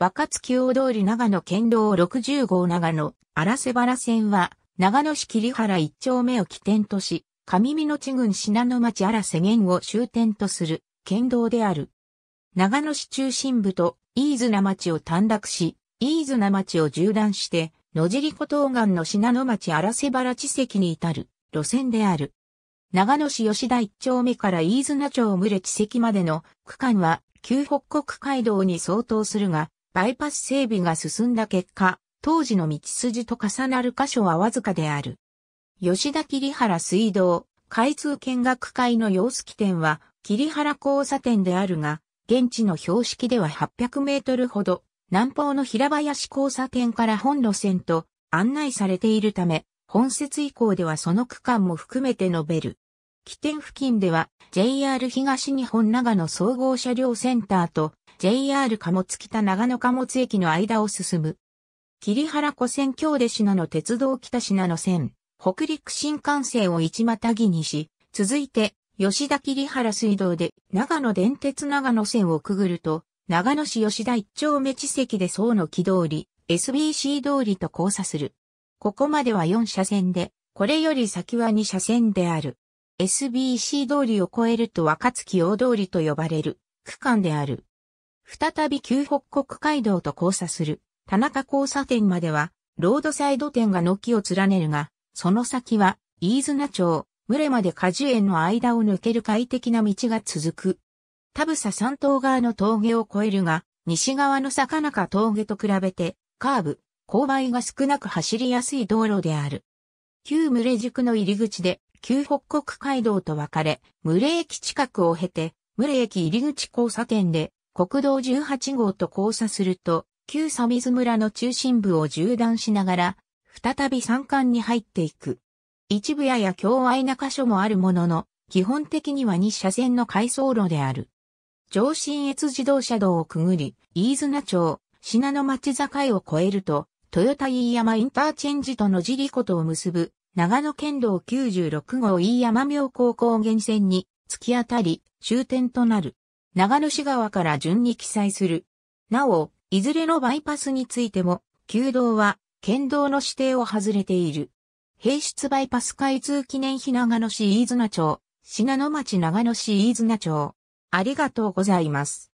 若月大通り長野県道60号長野、荒瀬原線は、長野市桐原一丁目を起点とし、上美野地郡品野町荒瀬源を終点とする県道である。長野市中心部と飯綱町を短絡し、飯綱町を縦断して、野尻湖東岸の品野町荒瀬原地席に至る路線である。長野市吉田一丁目から飯綱町群れ地席までの区間は、旧北国街道に相当するが、バイパス整備が進んだ結果、当時の道筋と重なる箇所はわずかである。吉田桐原水道、開通見学会の様式点は、桐原交差点であるが、現地の標識では800メートルほど、南方の平林交差点から本路線と案内されているため、本節以降ではその区間も含めて述べる。起点付近では JR 東日本長野総合車両センターと JR 貨物北長野貨物駅の間を進む。桐原湖線京で品の鉄道北品の線、北陸新幹線を一またぎにし、続いて、吉田桐原水道で長野電鉄長野線をくぐると、長野市吉田一丁目地席で層の木通り、SBC 通りと交差する。ここまでは4車線で、これより先は2車線である。SBC 通りを越えると若月大通りと呼ばれる区間である。再び旧北国街道と交差する田中交差点までは、ロードサイド店が軒を連ねるが、その先は、飯綱町、群れまで果樹園の間を抜ける快適な道が続く。田草山東側の峠を越えるが、西側の坂中峠と比べて、カーブ、勾配が少なく走りやすい道路である。旧群れ塾の入り口で、旧北国街道と分かれ、群れ駅近くを経て、群れ駅入り口交差点で、国道18号と交差すると、旧サビズ村の中心部を縦断しながら、再び山間に入っていく。一部やや境曖な箇所もあるものの、基本的には2車線の回送路である。上信越自動車道をくぐり、飯綱町、品の町境を越えると、豊田飯山インターチェンジと野尻湖とを結ぶ、長野県道96号飯山妙高高原線に突き当たり、終点となる。長野市側から順に記載する。なお、いずれのバイパスについても、旧道は、県道の指定を外れている。平出バイパス開通記念碑長野市飯綱町、信濃町長野市飯綱町。ありがとうございます。